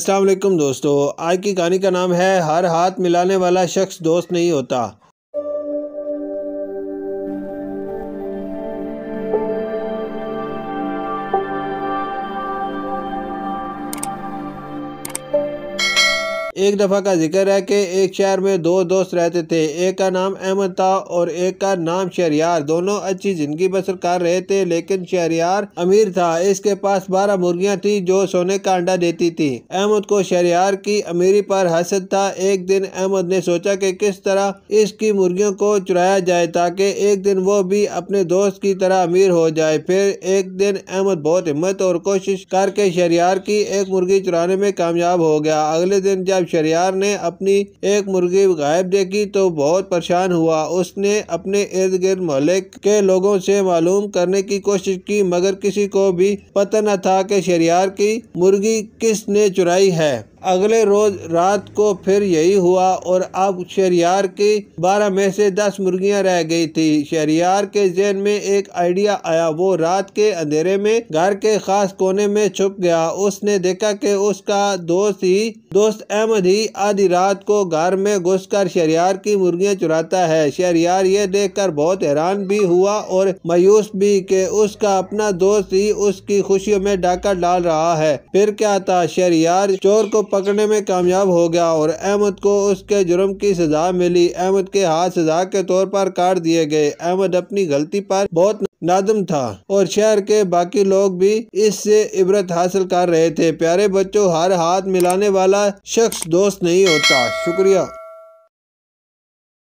अस्सलाम वालेकुम दोस्तों आज की कहानी का नाम है हर हाथ मिलाने वाला शख्स दोस्त नहीं होता एक दफ़ा का जिक्र है कि एक शहर में दो दोस्त रहते थे एक का नाम अहमद था और एक का नाम शहरियार दोनों अच्छी ज़िंदगी बसर कर रहे थे लेकिन शहरियार अमीर था इसके पास बारह मुर्गियाँ थी जो सोने का अंडा देती थी अहमद को शहरियार की अमीरी पर हसद था एक दिन अहमद ने सोचा कि किस तरह इसकी मुर्गियों को चुराया जाए ताकि एक दिन वो भी अपने दोस्त की तरह अमीर हो जाए फिर एक दिन अहमद बहुत हिम्मत और कोशिश करके शहरियार की एक मुर्गी चुराने में कामयाब हो गया अगले दिन जब शरियार ने अपनी एक मुर्गी गायब देखी तो बहुत परेशान हुआ उसने अपने इर्द गिर्द मोहल्ले के लोगों से मालूम करने की कोशिश की मगर किसी को भी पता न था कि शरियार की मुर्गी किसने चुराई है अगले रोज़ रात को फिर यही हुआ और अब शहरियार की बारह में से दस मुर्गियां रह गई थी शहरियार के जहन में एक आइडिया आया वो रात के अंधेरे में घर के खास कोने में छुप गया उसने देखा कि उसका दोस्त ही दोस्त अहमद ही आधी रात को घर में घुस कर शहरियार की मुर्गियाँ चुराता है शहरियार ये देख कर बहुत हैरान भी हुआ और मायूस भी कि उसका अपना दोस्त ही उसकी खुशियों में डाका डाल रहा है फिर क्या था शहरियार चोर को पकड़ने में कामयाब हो गया और अहमद को उसके जुर्म की सजा मिली अहमद के हाथ सजा के तौर पर काट दिए गए अहमद अपनी गलती पर बहुत नादम था और शहर के बाकी लोग भी इससे इबरत हासिल कर रहे थे प्यारे बच्चों हर हाथ मिलाने वाला शख्स दोस्त नहीं होता शुक्रिया